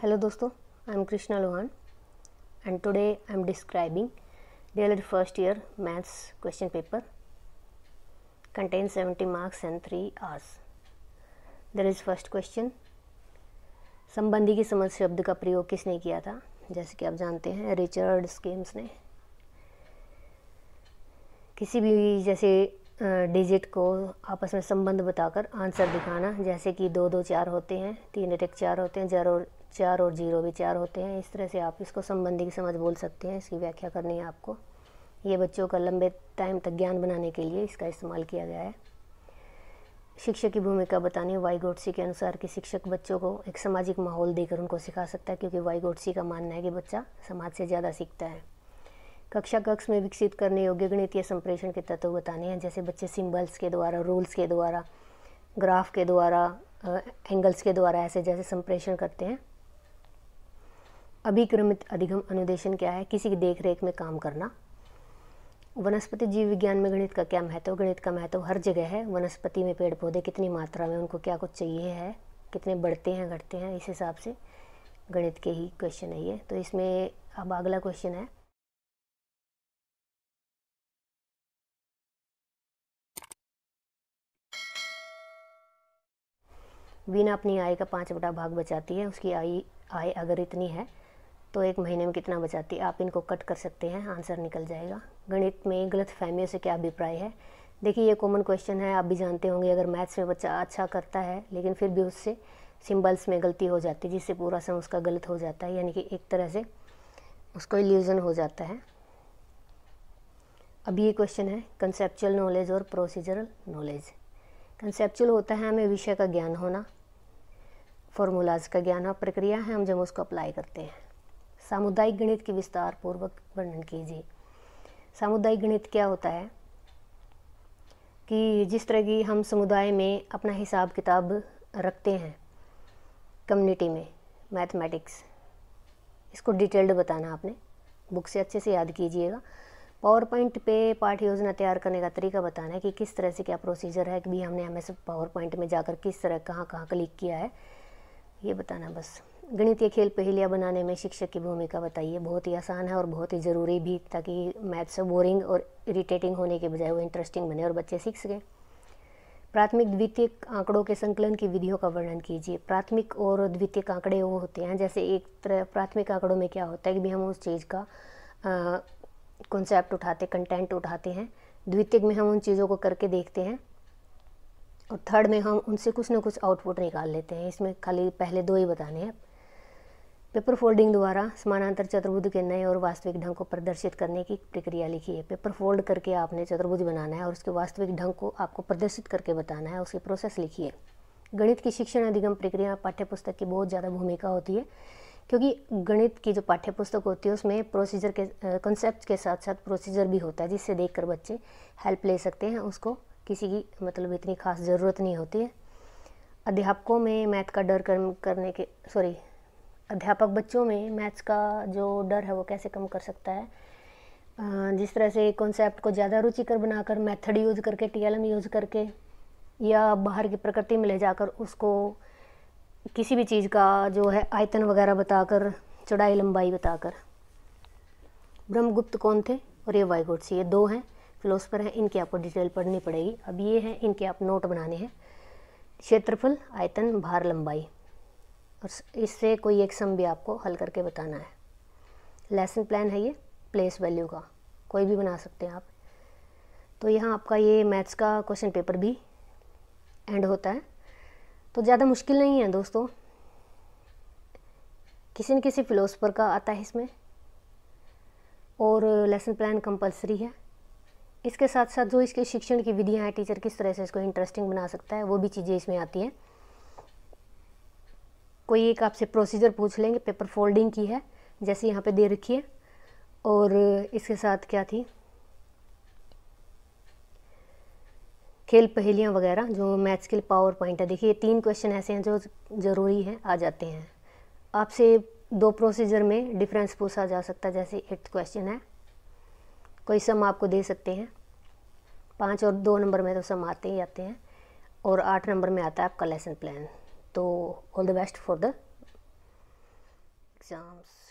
Hello दोस्तों I am Krishna Lohan and today I am describing डेलर first year maths question paper contain seventy marks and three hours there is first question संबंधी की समझ शब्द का प्रयोग किसने किया था जैसे कि आप जानते हैं रिचर्ड स्केम्स ने किसी भी जैसे डिजिट को आपस में संबंध बताकर आंसर दिखाना जैसे कि दो दो चार होते हैं तीन अटक चार होते हैं जरूर चार और जीरो भी चार होते हैं इस तरह से आप इसको संबंधी की समझ बोल सकते हैं इसकी व्याख्या करनी है आपको ये बच्चों का लंबे टाइम तक ज्ञान बनाने के लिए इसका इस्तेमाल किया गया है शिक्षक की भूमिका बतानी वाई गोडसी के अनुसार कि शिक्षक बच्चों को एक सामाजिक माहौल देकर उनको सिखा सकता है क्योंकि वाई गोडसी का मानना है कि बच्चा समाज से ज़्यादा सीखता है कक्षा कक्ष में विकसित करने योग्य गणितीय संप्रेषण के तत्व बताने हैं जैसे बच्चे सिम्बल्स के द्वारा रूल्स के द्वारा ग्राफ के द्वारा एंगल्स के द्वारा ऐसे जैसे संप्रेषण करते हैं अभिक्रमित अधिगम अनुदेशन क्या है किसी की देख रेख में काम करना वनस्पति जीव विज्ञान में गणित का क्या महत्व गणित का महत्व हर जगह है वनस्पति में पेड़ पौधे कितनी मात्रा में उनको क्या कुछ चाहिए है कितने बढ़ते हैं घटते हैं इस हिसाब से गणित के ही क्वेश्चन है ये तो इसमें अब अगला क्वेश्चन है वीना अपनी आय का पाँच बटा भाग बचाती है उसकी आय आय अगर इतनी है तो एक महीने में कितना बचाती आप इनको कट कर सकते हैं आंसर निकल जाएगा गणित में गलत फहमियों से क्या अभिप्राय है देखिए ये कॉमन क्वेश्चन है आप भी जानते होंगे अगर मैथ्स में बच्चा अच्छा करता है लेकिन फिर भी उससे सिंबल्स में गलती हो जाती है जिससे पूरा सम उसका गलत हो जाता है यानी कि एक तरह से उसको इल्यूज़न हो जाता है अब ये क्वेश्चन है कंसेप्चुअल नॉलेज और प्रोसीजरल नॉलेज कंसेप्चुअल होता है हमें विषय का ज्ञान होना फॉर्मूलाज का ज्ञान हो प्रक्रिया है हम जब उसको अप्लाई करते हैं सामुदायिक गणित के विस्तार पूर्वक वर्णन कीजिए सामुदायिक गणित क्या होता है कि जिस तरह की हम समुदाय में अपना हिसाब किताब रखते हैं कम्युनिटी में मैथमेटिक्स इसको डिटेल्ड बताना आपने बुक से अच्छे से याद कीजिएगा पावर पॉइंट पे पाठ योजना तैयार करने का तरीका बताना है कि किस तरह से क्या प्रोसीजर है कि भी हमने हमें सब पावर पॉइंट में जाकर किस तरह कहाँ कहाँ क्लिक किया है ये बताना बस गणितीय खेल पहेलियाँ बनाने में शिक्षक की भूमिका बताइए बहुत ही आसान है और बहुत ही ज़रूरी भी ताकि मैथ्स बोरिंग और इरिटेटिंग होने के बजाय वो इंटरेस्टिंग बने और बच्चे सीख सकें प्राथमिक द्वितीय आंकड़ों के संकलन की विधियों का वर्णन कीजिए प्राथमिक और द्वितीय आंकड़े वो होते हैं जैसे एक तरह प्राथमिक आंकड़ों में क्या होता है कि भी हम उस चीज़ का कॉन्सेप्ट उठाते कंटेंट उठाते हैं द्वितीय में हम उन चीज़ों को करके देखते हैं और थर्ड में हम उनसे कुछ ना कुछ आउटपुट निकाल लेते हैं इसमें खाली पहले दो ही बताने हैं पेपर फोल्डिंग द्वारा समानांतर चतुर्भुज के नए और वास्तविक ढंग को प्रदर्शित करने की प्रक्रिया लिखी है पेपर फोल्ड करके आपने चतुर्भुज बनाना है और उसके वास्तविक ढंग को आपको प्रदर्शित करके बताना है उसकी प्रोसेस लिखी है गणित की शिक्षण अधिगम प्रक्रिया में पाठ्यपुस्तक की बहुत ज़्यादा भूमिका होती है क्योंकि गणित की जो पाठ्यपुस्तक होती है उसमें प्रोसीजर के कंसेप्ट के साथ साथ प्रोसीजर भी होता है जिससे देख बच्चे हेल्प ले सकते हैं उसको किसी की मतलब इतनी खास ज़रूरत नहीं होती है अध्यापकों में मैथ का डर करने के सॉरी अध्यापक बच्चों में मैथ्स का जो डर है वो कैसे कम कर सकता है जिस तरह से कॉन्सेप्ट को ज़्यादा रुचिकर बनाकर मेथड यूज़ करके टीएलएम यूज़ करके या बाहर की प्रकृति में ले जाकर उसको किसी भी चीज़ का जो है आयतन वगैरह बताकर चौड़ाई लंबाई बताकर ब्रह्मगुप्त कौन थे और ये वाइगोट्स ये दो हैं फिलोसफर हैं इनकी आपको डिटेल पढ़नी पड़ेगी अब ये हैं इनके आप नोट बनाने हैं क्षेत्रफल आयतन भार लंबाई और इससे कोई एक सम भी आपको हल करके बताना है लेसन प्लान है ये प्लेस वैल्यू का कोई भी बना सकते हैं आप तो यहाँ आपका ये मैथ्स का क्वेश्चन पेपर भी एंड होता है तो ज़्यादा मुश्किल नहीं है दोस्तों किसी न किसी फिलोसफर का आता है इसमें और लेसन प्लान कंपलसरी है इसके साथ साथ जो इसके शिक्षण की विधियाँ हैं टीचर किस तरह से इसको इंटरेस्टिंग बना सकता है वो भी चीज़ें इसमें आती हैं कोई एक आपसे प्रोसीजर पूछ लेंगे पेपर फोल्डिंग की है जैसे यहाँ पे दे रखी है और इसके साथ क्या थी खेल पहेलियाँ वगैरह जो मैथ्स के लिए पावर पॉइंट है देखिए तीन क्वेश्चन ऐसे हैं जो ज़रूरी हैं आ जाते हैं आपसे दो प्रोसीजर में डिफरेंस पूछा जा सकता है जैसे एट्थ क्वेश्चन है कोई सम आपको दे सकते हैं पाँच और दो नंबर में तो सम आते ही आते हैं और आठ नंबर में आता है आपका lesson plan So, all the best for the exams.